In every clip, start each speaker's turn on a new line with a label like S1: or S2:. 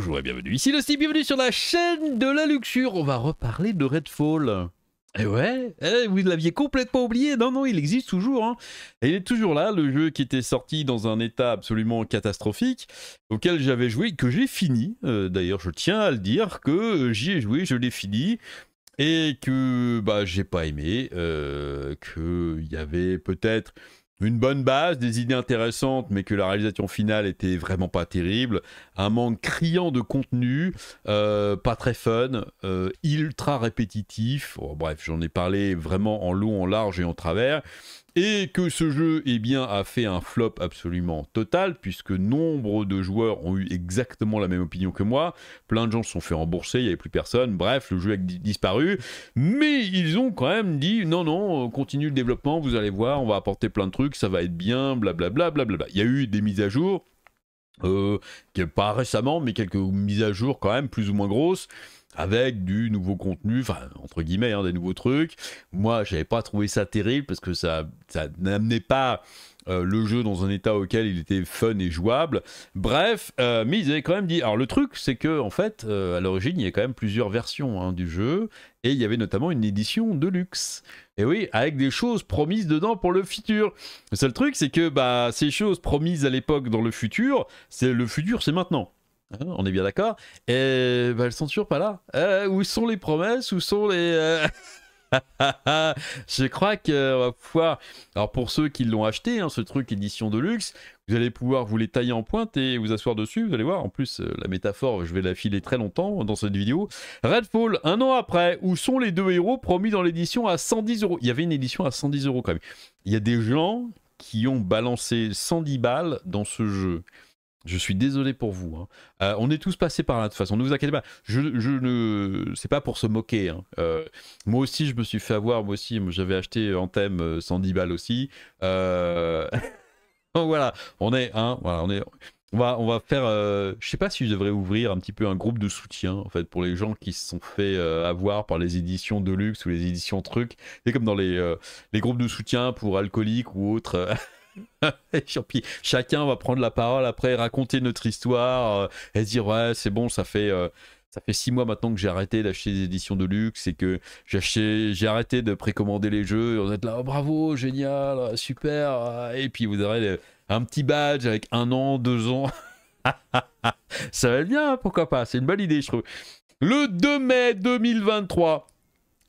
S1: Bonjour et bienvenue ici le Steve, bienvenue sur la chaîne de la luxure. On va reparler de Redfall. Eh ouais, eh, vous l'aviez complètement oublié. Non, non, il existe toujours. Hein. il est toujours là, le jeu qui était sorti dans un état absolument catastrophique, auquel j'avais joué, que j'ai fini. Euh, d'ailleurs, je tiens à le dire que j'y ai joué, je l'ai fini. Et que bah, j'ai pas aimé, euh, qu'il y avait peut-être une bonne base, des idées intéressantes, mais que la réalisation finale était vraiment pas terrible. Un manque criant de contenu, euh, pas très fun, euh, ultra répétitif. Oh, bref, j'en ai parlé vraiment en long, en large et en travers et que ce jeu eh bien, a fait un flop absolument total, puisque nombre de joueurs ont eu exactement la même opinion que moi. Plein de gens se sont fait rembourser, il n'y avait plus personne. Bref, le jeu a disparu. Mais ils ont quand même dit non, non, euh, continue le développement, vous allez voir, on va apporter plein de trucs, ça va être bien, blablabla. Bla, il y a eu des mises à jour, euh, pas récemment, mais quelques mises à jour quand même, plus ou moins grosses avec du nouveau contenu, enfin entre guillemets, hein, des nouveaux trucs. Moi, j'avais pas trouvé ça terrible parce que ça, ça n'amenait pas euh, le jeu dans un état auquel il était fun et jouable. Bref, euh, mais ils avaient quand même dit. Alors le truc, c'est que en fait, euh, à l'origine, il y a quand même plusieurs versions hein, du jeu, et il y avait notamment une édition de luxe. Et oui, avec des choses promises dedans pour le futur. Le seul truc, c'est que bah ces choses promises à l'époque dans le futur, c'est le futur, c'est maintenant. Hein, on est bien d'accord. Et bah, elles sont toujours pas là. Euh, où sont les promesses Où sont les... Euh, je crois qu'on va pouvoir... Alors pour ceux qui l'ont acheté, hein, ce truc édition de luxe, vous allez pouvoir vous les tailler en pointe et vous asseoir dessus. Vous allez voir, en plus, euh, la métaphore, je vais la filer très longtemps dans cette vidéo. Redfall, un an après, où sont les deux héros promis dans l'édition à 110 euros Il y avait une édition à 110 euros quand même. Il y a des gens qui ont balancé 110 balles dans ce jeu. Je suis désolé pour vous. Hein. Euh, on est tous passés par là de toute façon. Ne vous inquiétez pas. Je, ne, c'est pas pour se moquer. Hein. Euh, moi aussi, je me suis fait avoir. Moi aussi, j'avais acheté en thème 110 balles aussi. Euh, voilà, on est, hein, voilà, on va, on va faire. je sais pas si je devrais ouvrir un petit peu un groupe de soutien en fait pour les gens qui se sont fait avoir par les éditions Deluxe ou les éditions trucs. C'est comme dans les, les groupes de soutien pour alcooliques ou autres. puis chacun va prendre la parole après, raconter notre histoire euh, et dire ouais c'est bon, ça fait euh, ça fait six mois maintenant que j'ai arrêté d'acheter des éditions de luxe et que j'ai arrêté de précommander les jeux. Et on êtes là oh, bravo, génial, euh, super et puis vous aurez un petit badge avec un an, deux ans. ça va être bien, hein, pourquoi pas C'est une belle idée, je trouve. Le 2 mai 2023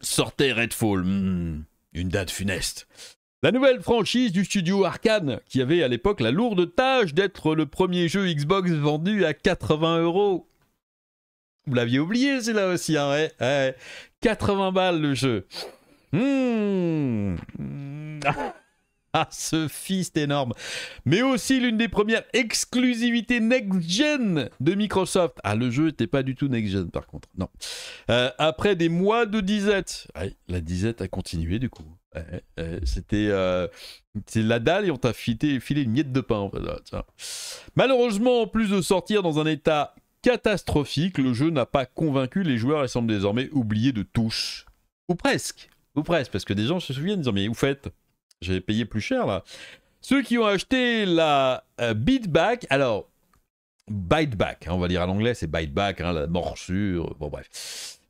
S1: sortait Redfall. Hmm, une date funeste. La nouvelle franchise du studio Arkane, qui avait à l'époque la lourde tâche d'être le premier jeu Xbox vendu à 80 euros. Vous l'aviez oublié, c'est là aussi, hein, 80 balles le jeu. Hmm. Ah, ce fist énorme. Mais aussi l'une des premières exclusivités next-gen de Microsoft. Ah, le jeu n'était pas du tout next-gen par contre. Non. Euh, après des mois de disette. la disette a continué du coup c'était euh, la dalle et on t'a filé, filé, une miette de pain. En Malheureusement, en plus de sortir dans un état catastrophique, le jeu n'a pas convaincu les joueurs et semble désormais oublié de tous. Ou presque. Ou presque, parce que des gens se souviennent en disant Mais vous faites J'avais payé plus cher là. Ceux qui ont acheté la euh, Beatback, alors, biteback hein, on va dire à l'anglais, c'est biteback hein, la morsure, bon bref.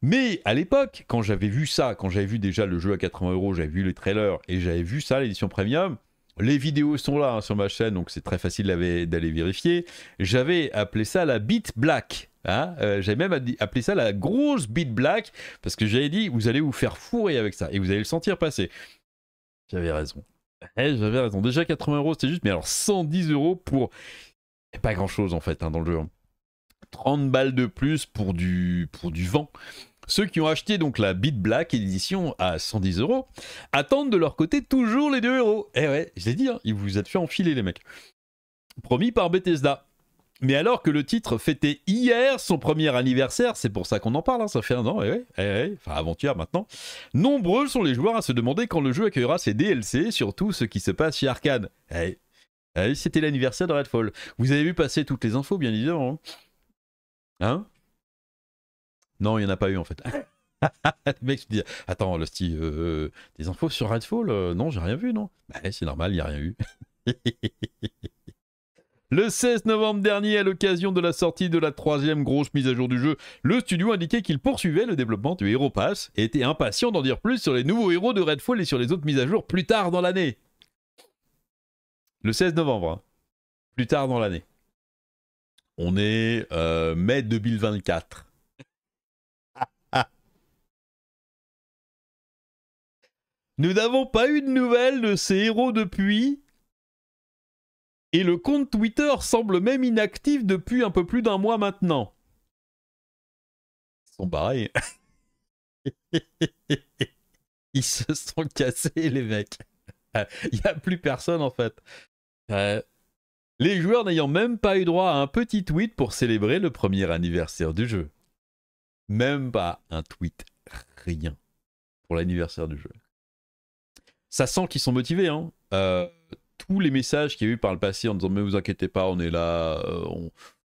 S1: Mais à l'époque, quand j'avais vu ça, quand j'avais vu déjà le jeu à 80 euros, j'avais vu les trailers et j'avais vu ça, l'édition premium, les vidéos sont là hein, sur ma chaîne, donc c'est très facile d'aller vérifier. J'avais appelé ça la Beat Black. Hein euh, j'avais même appelé ça la grosse Beat Black parce que j'avais dit vous allez vous faire fourrer avec ça et vous allez le sentir passer. J'avais raison. Eh, j'avais raison. Déjà 80 euros, c'était juste, mais alors 110 euros pour eh, pas grand chose en fait hein, dans le jeu. 30 hein. balles de plus pour du, pour du vent. Ceux qui ont acheté donc la Beat Black édition à 110 euros attendent de leur côté toujours les deux euros. Eh ouais, je l'ai dit, hein, ils vous êtes fait enfiler les mecs. Promis par Bethesda. Mais alors que le titre fêtait hier son premier anniversaire, c'est pour ça qu'on en parle, hein, ça fait un an, et eh eh ouais, enfin avant-hier maintenant, nombreux sont les joueurs à se demander quand le jeu accueillera ses DLC, surtout ce qui se passe chez Arcade. Eh, eh, c'était l'anniversaire de Redfall. Vous avez vu passer toutes les infos, bien évidemment. Hein, hein non, il n'y en a pas eu en fait. le mec se dit Attends, le euh, euh, des infos sur Redfall euh, Non, j'ai rien vu, non Bah, c'est normal, il n'y a rien eu. le 16 novembre dernier, à l'occasion de la sortie de la troisième grosse mise à jour du jeu, le studio indiquait qu'il poursuivait le développement du Hero Pass et était impatient d'en dire plus sur les nouveaux héros de Redfall et sur les autres mises à jour plus tard dans l'année. Le 16 novembre, hein. plus tard dans l'année. On est mai 2024. Nous n'avons pas eu de nouvelles de ces héros depuis. Et le compte Twitter semble même inactif depuis un peu plus d'un mois maintenant. Ils sont pareils. Ils se sont cassés, les mecs. Il n'y a plus personne en fait. Euh, les joueurs n'ayant même pas eu droit à un petit tweet pour célébrer le premier anniversaire du jeu. Même pas un tweet, rien pour l'anniversaire du jeu ça sent qu'ils sont motivés. Hein. Euh, tous les messages qu'il y a eu par le passé en disant mais vous inquiétez pas, on est là, euh,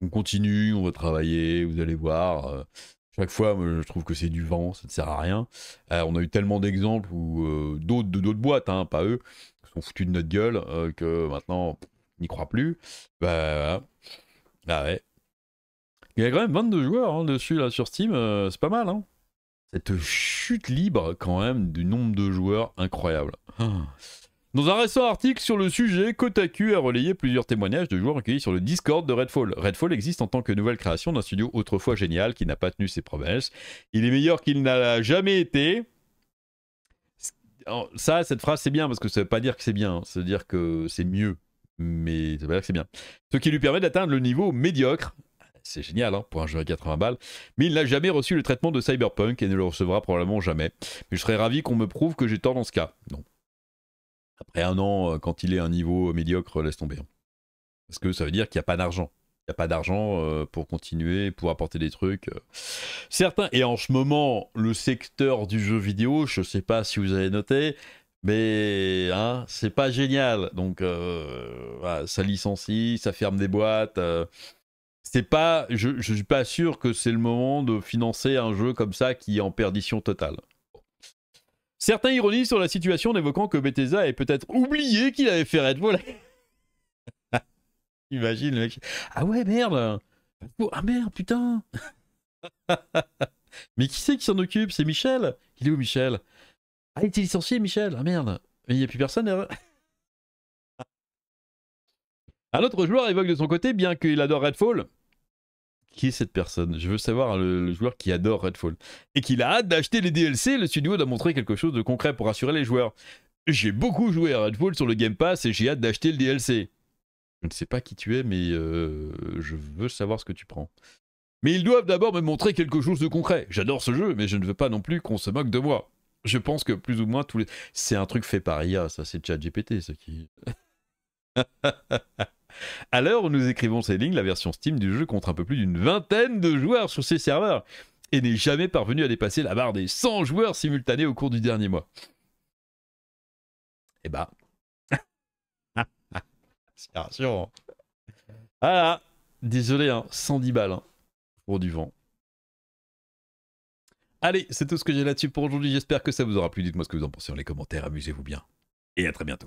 S1: on, continue, on va travailler, vous allez voir. Euh, chaque fois, je trouve que c'est du vent, ça ne sert à rien. on a eu tellement d'exemples où d'autres de d'autres boîtes, hein, pas eux, sont foutus de notre gueule que maintenant n'y croit plus. Bah, bah ouais. Il y a quand même 22 joueurs hein, dessus là sur Steam, c'est pas mal. Hein cette chute libre quand même du nombre de joueurs incroyable. Dans un récent article sur le sujet, Kotaku a relayé plusieurs témoignages de joueurs recueillis sur le Discord de Redfall. Redfall existe en tant que nouvelle création d'un studio autrefois génial qui n'a pas tenu ses promesses. Il est meilleur qu'il n'a jamais été. Ça, cette phrase, c'est bien parce que ça ne veut pas dire que c'est bien, hein. ça veut dire que c'est mieux, mais ça veut dire que c'est bien. Ce qui lui permet d'atteindre le niveau médiocre c'est génial hein, pour un jeu à 80 balles, mais il n'a jamais reçu le traitement de Cyberpunk et ne le recevra probablement jamais. Mais je serais ravi qu'on me prouve que j'ai tort dans ce cas. Non. Après un an, euh, quand il est à un niveau médiocre, euh, laisse tomber. Hein. Parce que ça veut dire qu'il n'y a pas d'argent. Il n'y a pas d'argent euh, pour continuer, pour apporter des trucs. Certains, et en ce moment, le secteur du jeu vidéo, je ne sais pas si vous avez noté, mais hein, c'est pas génial. Donc ça licencie, ça ferme des boîtes c'est pas, je, ne suis pas sûr que c'est le moment de financer un jeu comme ça qui est en perdition totale. Certains ironisent sur la situation en évoquant que Bethesda ait peut-être oublié qu'il avait fait Redfall. Imagine mec. Ah ouais, merde Ah merde, putain Mais qui c'est qui s'en occupe C'est Michel Il est où Michel Ah, il était licencié, Michel Ah merde il n'y a plus personne. un autre joueur évoque de son côté, bien qu'il adore Redfall, qui est cette personne Je veux savoir le, joueur qui adore Redfall et qu'il a hâte d'acheter les DLC. Le studio doit montrer quelque chose de concret pour rassurer les joueurs. J'ai beaucoup joué à Redfall sur le Game Pass et j'ai hâte d'acheter le DLC. Je ne sais pas qui tu es, mais euh, je veux savoir ce que tu prends. Mais ils doivent d'abord me montrer quelque chose de concret. J'adore ce jeu, mais je ne veux pas non plus qu'on se moque de moi. Je pense que plus ou moins tous les. C'est un truc fait par IA, ça, c'est ChatGPT, ce qui. À l'heure où nous écrivons ces lignes, la version Steam du jeu compte un peu plus d'une vingtaine de joueurs sur ses serveurs et n'est jamais parvenu à dépasser la barre des 100 joueurs simultanés au cours du dernier mois. Eh bah. C'est rassurant. Ah désolé, hein, 110 balles hein. pour du vent. Allez, c'est tout ce que j'ai là-dessus pour aujourd'hui. J'espère que ça vous aura plu. Dites-moi ce que vous en pensez dans les commentaires. Amusez-vous bien. Et à très bientôt.